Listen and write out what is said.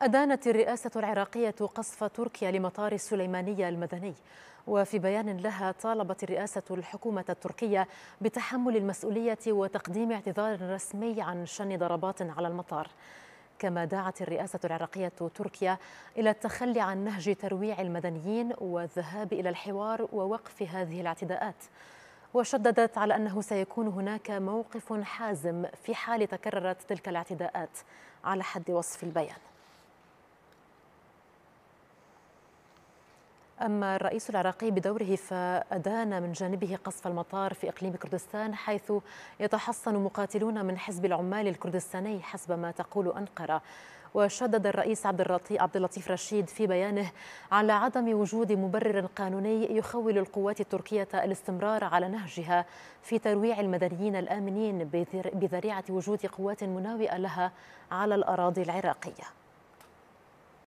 أدانت الرئاسة العراقية قصف تركيا لمطار السليمانية المدني وفي بيان لها طالبت الرئاسة الحكومة التركية بتحمل المسؤولية وتقديم اعتذار رسمي عن شن ضربات على المطار كما دعت الرئاسة العراقية تركيا إلى التخلي عن نهج ترويع المدنيين والذهاب إلى الحوار ووقف هذه الاعتداءات وشددت على أنه سيكون هناك موقف حازم في حال تكررت تلك الاعتداءات على حد وصف البيان أما الرئيس العراقي بدوره فأدان من جانبه قصف المطار في إقليم كردستان حيث يتحصن مقاتلون من حزب العمال الكردستاني حسب ما تقول أنقرة وشدد الرئيس عبد اللطيف رشيد في بيانه على عدم وجود مبرر قانوني يخول القوات التركية الاستمرار على نهجها في ترويع المدنيين الآمنين بذريعة وجود قوات مناوئة لها على الأراضي العراقية